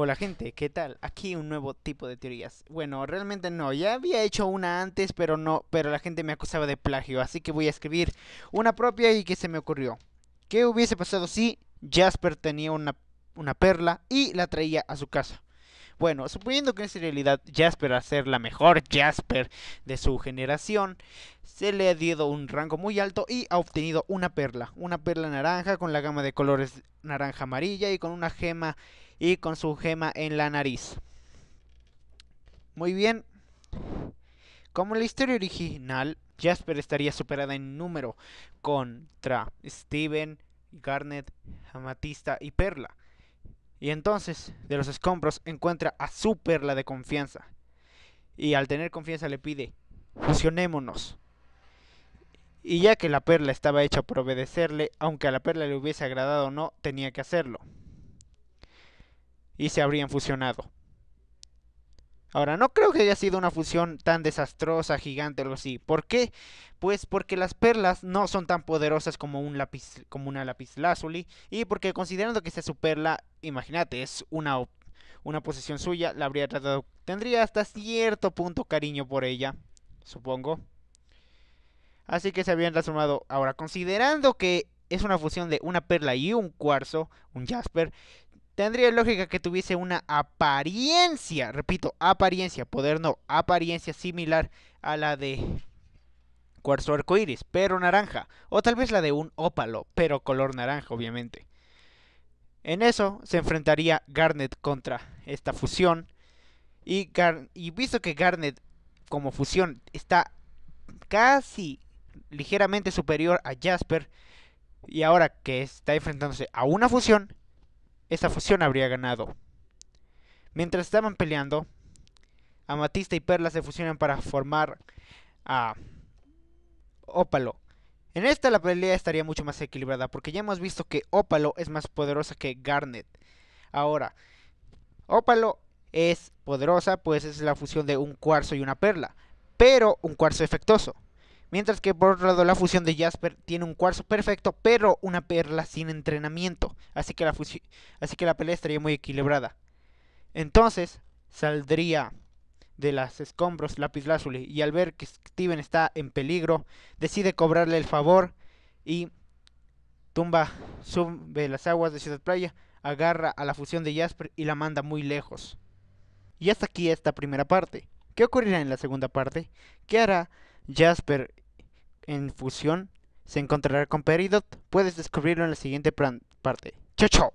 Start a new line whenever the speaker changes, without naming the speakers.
Hola gente, ¿qué tal? Aquí un nuevo tipo de teorías. Bueno, realmente no, ya había hecho una antes, pero no, pero la gente me acusaba de plagio, así que voy a escribir una propia y que se me ocurrió. ¿Qué hubiese pasado si Jasper tenía una, una perla y la traía a su casa? Bueno, suponiendo que en realidad Jasper a ser la mejor Jasper de su generación, se le ha dado un rango muy alto y ha obtenido una perla, una perla naranja con la gama de colores naranja amarilla y con una gema y con su gema en la nariz. Muy bien. Como en la historia original, Jasper estaría superada en número contra Steven, Garnet, Amatista y Perla. Y entonces, de los escombros, encuentra a su perla de confianza. Y al tener confianza le pide, fusionémonos. Y ya que la perla estaba hecha por obedecerle, aunque a la perla le hubiese agradado o no, tenía que hacerlo y se habrían fusionado. Ahora, no creo que haya sido una fusión tan desastrosa, gigante o algo así. ¿Por qué? Pues porque las perlas no son tan poderosas como, un lápiz, como una Y porque considerando que sea su perla, imagínate, es una, una posesión suya, la habría tratado. Tendría hasta cierto punto cariño por ella, supongo. Así que se habían transformado. Ahora, considerando que es una fusión de una perla y un cuarzo, un jasper, tendría lógica que tuviese una apariencia, repito, apariencia, poder no, apariencia similar a la de cuarzo arcoíris, pero naranja, o tal vez la de un ópalo, pero color naranja, obviamente. En eso se enfrentaría Garnet contra esta fusión. Y, y visto que Garnet como fusión está casi ligeramente superior a Jasper, y ahora que está enfrentándose a una fusión, esa fusión habría ganado. Mientras estaban peleando, Amatista y Perla se fusionan para formar a Ópalo. En esta la pelea estaría mucho más equilibrada porque ya hemos visto que Ópalo es más poderosa que Garnet. Ahora, Ópalo es poderosa pues es la fusión de un cuarzo y una perla, pero un cuarzo efectoso. Mientras que por otro lado la fusión de Jasper tiene un cuarzo perfecto, pero una perla sin entrenamiento. Así que la, pelea estaría muy equilibrada. Entonces saldría de las escombros Lapislázuli y al ver que Steven está en peligro, decide cobrarle el favor y tumba, sube las aguas de Ciudad Playa, agarra a la fusión de Jasper y la manda muy lejos. Y hasta aquí esta primera parte. ¿Qué ocurrirá en la segunda parte? ¿Qué hará Jasper en fusión se encontrará con Peridot. Puedes descubrirlo en la siguiente parte. ¡Chao, chao!